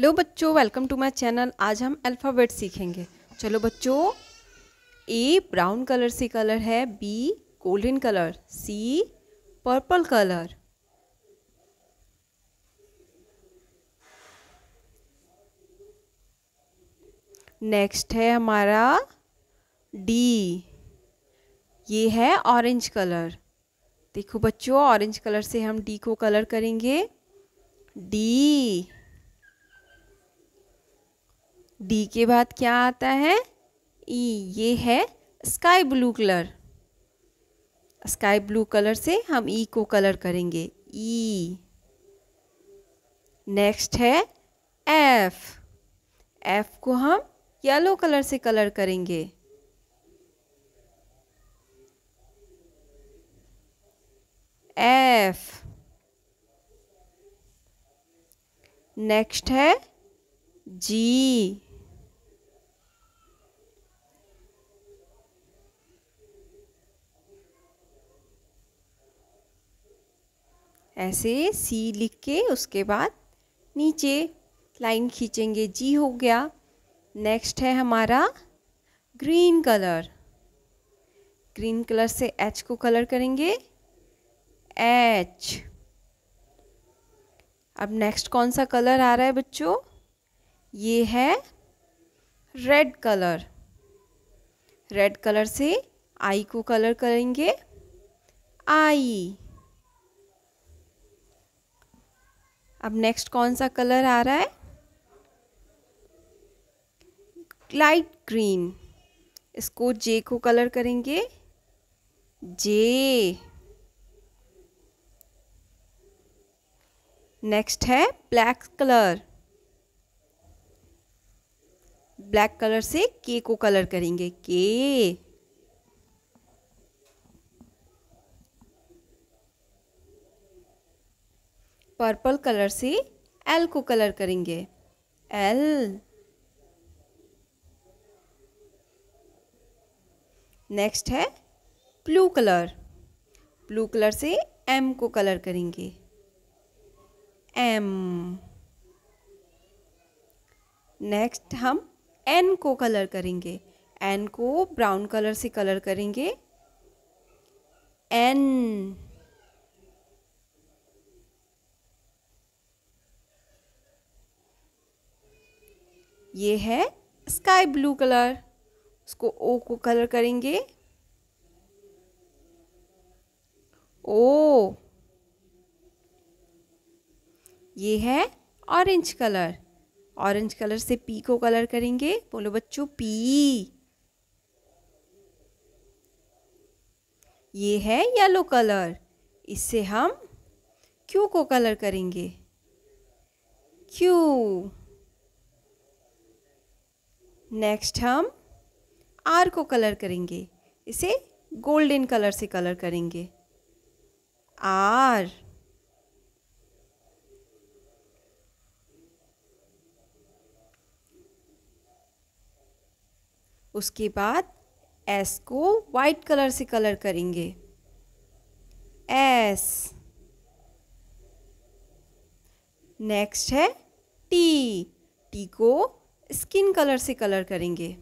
Hello बच्चों welcome to my channel आज हम अल्फ़ाबेट सीखेंगे चलो बच्चों ए ब्राउन कलर से कलर है B golden colour C purple colour next है हमारा डी ये है ऑरेंज कलर देखो बच्चों ऑरेंज कलर से हम डी को कलर करेंगे डी डी के बाद क्या आता है ई e, ये है sky blue colour sky blue colour से हम ई e को कलर करेंगे ई e. नेक्स्ट है एफ एफ को हम येलो कलर से कलर करेंगे एफ नेक्स्ट है जी ऐसे सी लिख के उसके बाद नीचे लाइन खींचेंगे जी हो गया नेक्स्ट है हमारा ग्रीन कलर ग्रीन कलर से एच को कलर करेंगे एच अब नेक्स्ट कौन सा कलर आ रहा है बच्चों ये है रेड कलर रेड कलर से आई को कलर करेंगे आई अब नेक्स्ट कौन सा कलर आ रहा है लाइट ग्रीन इसको जे को कलर करेंगे जे नेक्स्ट है ब्लैक कलर ब्लैक कलर से के को कलर करेंगे के पर्पल कलर से एल को कलर करेंगे एल नेक्स्ट है ब्लू कलर ब्लू कलर से एम को कलर करेंगे एम नेक्स्ट हम एन को कलर करेंगे एन को ब्राउन कलर से कलर करेंगे एन ये है स्काई ब्लू कलर उसको ओ को कलर करेंगे ओ ये है ऑरेंज कलर ऑरेंज कलर से पी को कलर करेंगे बोलो बच्चों पी ये है येलो कलर इससे हम क्यू को कलर करेंगे क्यू नेक्स्ट हम आर को कलर करेंगे इसे गोल्डन कलर से कलर करेंगे आर उसके बाद एस को वाइट कलर से कलर करेंगे एस नेक्स्ट है टी टी को स्किन कलर से कलर करेंगे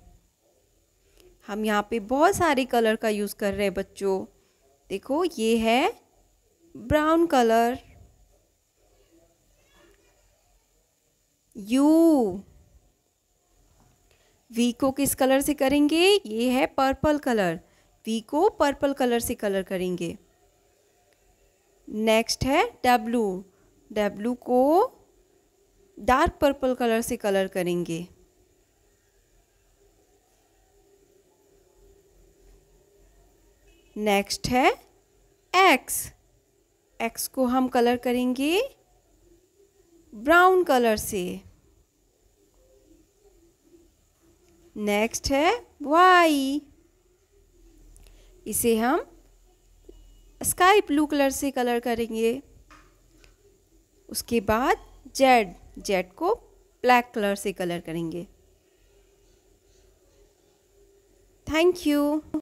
हम यहाँ पे बहुत सारे कलर का यूज़ कर रहे हैं बच्चों देखो ये है ब्राउन कलर यू वी को किस कलर से करेंगे ये है पर्पल कलर वी को पर्पल कलर से कलर करेंगे नेक्स्ट है डब्लू डब्लू को डार्क पर्पल कलर से कलर करेंगे नेक्स्ट है एक्स एक्स को हम कलर करेंगे ब्राउन कलर से नेक्स्ट है वाई इसे हम स्काई ब्लू कलर से कलर करेंगे उसके बाद जेड जेड को ब्लैक कलर से कलर करेंगे थैंक यू